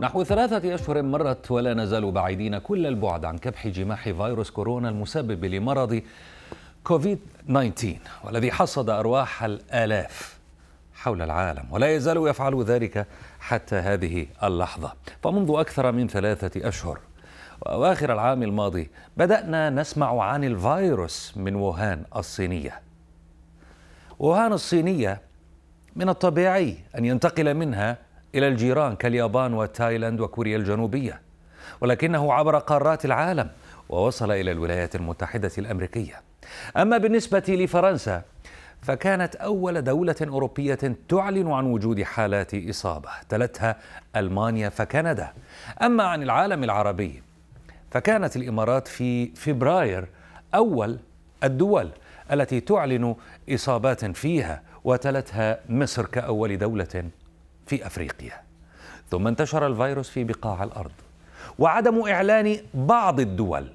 نحو ثلاثة أشهر مرت ولا نزال بعيدين كل البعد عن كبح جماح فيروس كورونا المسبب لمرض كوفيد 19 والذي حصد أرواح الآلاف حول العالم ولا يزال يفعل ذلك حتى هذه اللحظة فمنذ أكثر من ثلاثة أشهر وأواخر العام الماضي بدأنا نسمع عن الفيروس من ووهان الصينية ووهان الصينية من الطبيعي أن ينتقل منها إلى الجيران كاليابان وتايلاند وكوريا الجنوبية ولكنه عبر قارات العالم ووصل إلى الولايات المتحدة الأمريكية أما بالنسبة لفرنسا فكانت أول دولة أوروبية تعلن عن وجود حالات إصابة تلتها ألمانيا فكندا أما عن العالم العربي فكانت الإمارات في فبراير أول الدول التي تعلن إصابات فيها وتلتها مصر كأول دولة في أفريقيا ثم انتشر الفيروس في بقاع الأرض وعدم إعلان بعض الدول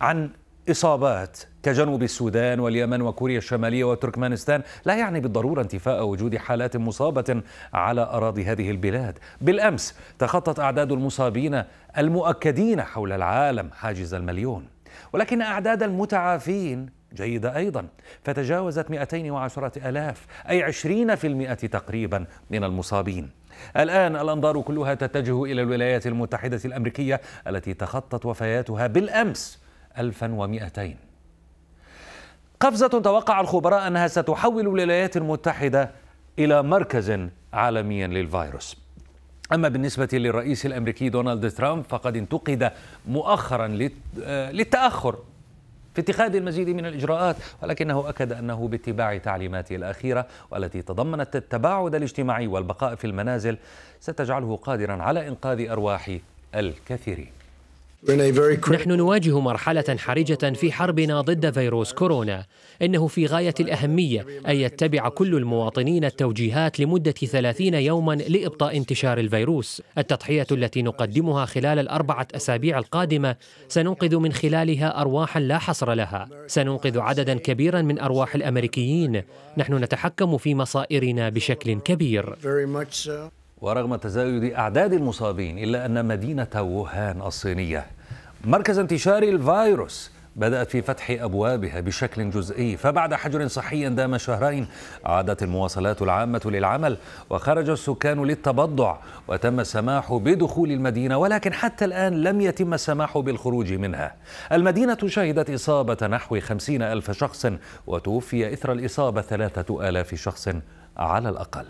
عن إصابات كجنوب السودان واليمن وكوريا الشمالية وتركمانستان لا يعني بالضرورة انتفاء وجود حالات مصابة على أراضي هذه البلاد بالأمس تخطت أعداد المصابين المؤكدين حول العالم حاجز المليون ولكن أعداد المتعافين جيدة أيضا فتجاوزت 210 ألاف أي 20% تقريبا من المصابين الآن الأنظار كلها تتجه إلى الولايات المتحدة الأمريكية التي تخطت وفياتها بالأمس 1200 قفزة توقع الخبراء أنها ستحول الولايات المتحدة إلى مركز عالميا للفيروس أما بالنسبة للرئيس الأمريكي دونالد ترامب فقد انتقد مؤخرا آه، للتأخر في اتخاذ المزيد من الإجراءات ولكنه أكد أنه باتباع تعليماته الأخيرة والتي تضمنت التباعد الاجتماعي والبقاء في المنازل ستجعله قادرا على إنقاذ أرواح الكثيرين نحن نواجه مرحلة حرجة في حربنا ضد فيروس كورونا إنه في غاية الأهمية أن يتبع كل المواطنين التوجيهات لمدة 30 يوما لإبطاء انتشار الفيروس التضحية التي نقدمها خلال الأربعة أسابيع القادمة سننقذ من خلالها أرواحا لا حصر لها سننقذ عددا كبيرا من أرواح الأمريكيين نحن نتحكم في مصائرنا بشكل كبير ورغم تزايد أعداد المصابين إلا أن مدينة ووهان الصينية مركز انتشار الفيروس بدأت في فتح أبوابها بشكل جزئي فبعد حجر صحي دام شهرين عادت المواصلات العامة للعمل وخرج السكان للتبضع وتم السماح بدخول المدينة ولكن حتى الآن لم يتم السماح بالخروج منها المدينة شهدت إصابة نحو خمسين ألف شخص وتوفي إثر الإصابة ثلاثة آلاف شخص على الأقل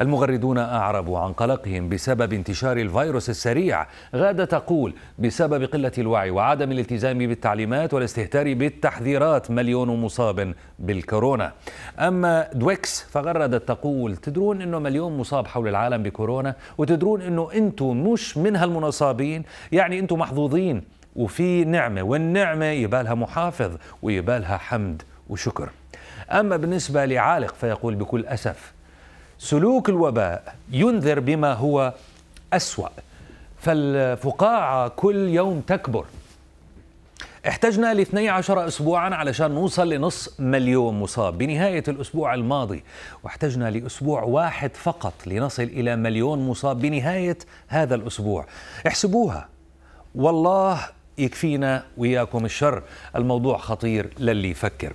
المغردون أعربوا عن قلقهم بسبب انتشار الفيروس السريع غادة تقول بسبب قلة الوعي وعدم الالتزام بالتعليمات والاستهتار بالتحذيرات مليون مصاب بالكورونا أما دويكس فغردت تقول تدرون أنه مليون مصاب حول العالم بكورونا وتدرون أنه أنتم مش من هالمنصابين يعني أنتم محظوظين وفي نعمة والنعمة يبالها محافظ ويبالها حمد وشكر أما بالنسبة لعالق فيقول بكل أسف سلوك الوباء ينذر بما هو أسوأ فالفقاعة كل يوم تكبر احتجنا ل 12 اسبوعا علشان نوصل لنص مليون مصاب بنهايه الاسبوع الماضي واحتجنا لاسبوع واحد فقط لنصل الى مليون مصاب بنهايه هذا الاسبوع احسبوها والله يكفينا وياكم الشر الموضوع خطير للي يفكر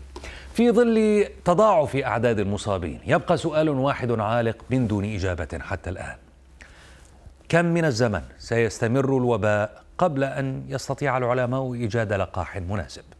في ظل تضاعف أعداد المصابين يبقى سؤال واحد عالق من دون إجابة حتى الآن كم من الزمن سيستمر الوباء قبل أن يستطيع العلماء إيجاد لقاح مناسب